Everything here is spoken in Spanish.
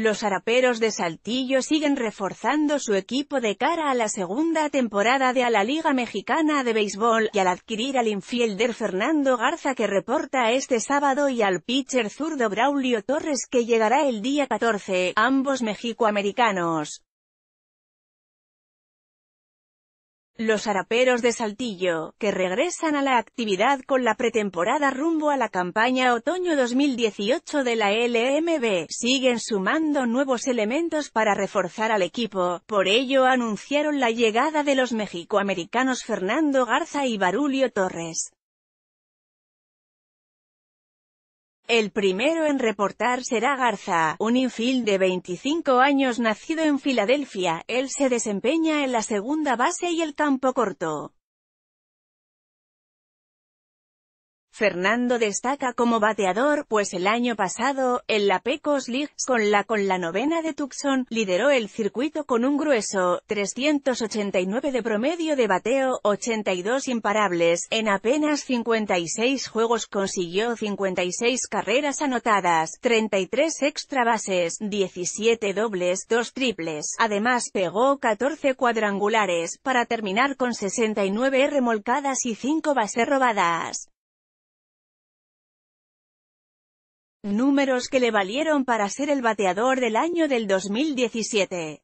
Los Araperos de Saltillo siguen reforzando su equipo de cara a la segunda temporada de a la Liga Mexicana de Béisbol, y al adquirir al infielder Fernando Garza que reporta este sábado y al pitcher zurdo Braulio Torres que llegará el día 14, ambos mexicoamericanos. Los araperos de Saltillo, que regresan a la actividad con la pretemporada rumbo a la campaña otoño 2018 de la LMB, siguen sumando nuevos elementos para reforzar al equipo, por ello anunciaron la llegada de los mexicoamericanos Fernando Garza y Barulio Torres. El primero en reportar será Garza, un infil de 25 años nacido en Filadelfia, él se desempeña en la segunda base y el campo corto. Fernando destaca como bateador, pues el año pasado, en la Pecos League, con la con la novena de Tucson, lideró el circuito con un grueso, 389 de promedio de bateo, 82 imparables, en apenas 56 juegos consiguió 56 carreras anotadas, 33 extra bases, 17 dobles, 2 triples, además pegó 14 cuadrangulares, para terminar con 69 remolcadas y 5 bases robadas. números que le valieron para ser el bateador del año del 2017.